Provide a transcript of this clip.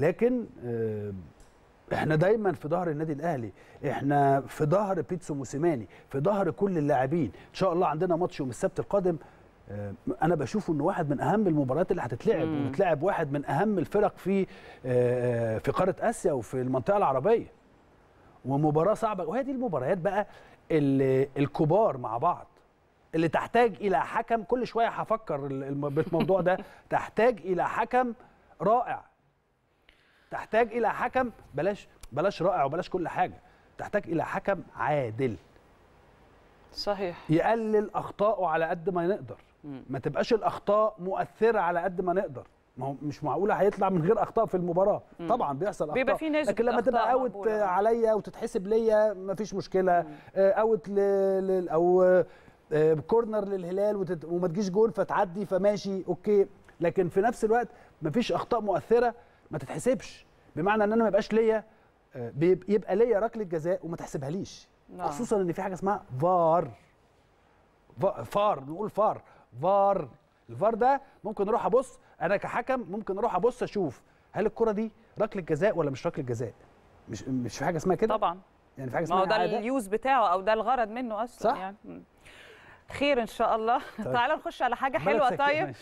لكن آه، احنا دايما في ظهر النادي الاهلي احنا في ظهر بيتسو موسيماني في ظهر كل اللاعبين ان شاء الله عندنا ماتش يوم السبت القادم آه، انا بشوف انه واحد من اهم المباريات اللي هتتلعب وتلعب واحد من اهم الفرق في آه، في قاره اسيا وفي المنطقه العربيه ومباراه صعبه وهي دي المباريات بقى الكبار مع بعض اللي تحتاج الى حكم كل شويه هفكر بالموضوع ده تحتاج الى حكم رائع تحتاج الى حكم بلاش بلاش رائع وبلاش كل حاجه تحتاج الى حكم عادل صحيح يقلل اخطائه على قد ما نقدر ما تبقاش الاخطاء مؤثره على قد ما نقدر ما هو مش معقوله هيطلع من غير اخطاء في المباراه مم. طبعا بيحصل اخطاء بيبقى في نسبة لكن لما تبقى اوت عليا وتتحسب ليا مفيش مشكله مم. اوت آه، ل... ل... او كورنر آه، للهلال وتت... وما تجيش جول فتعدي فماشي اوكي لكن في نفس الوقت مفيش اخطاء مؤثره ما تتحسبش بمعنى ان انا ما يبقاش ليا آه، يبقى ليا ركله جزاء وما تحسبهاليش نعم. خصوصا ان في حاجه اسمها فار فار نقول فار فار الفار ده ممكن اروح ابص انا كحكم ممكن اروح ابص اشوف هل الكره دي ركله جزاء ولا مش ركله جزاء مش مش في حاجه اسمها كده طبعا يعني في حاجه اسمها ما هو ده اليوز بتاعه او ده الغرض منه اصلا صح؟ يعني خير ان شاء الله طيب. تعالى نخش على حاجه حلوه طيب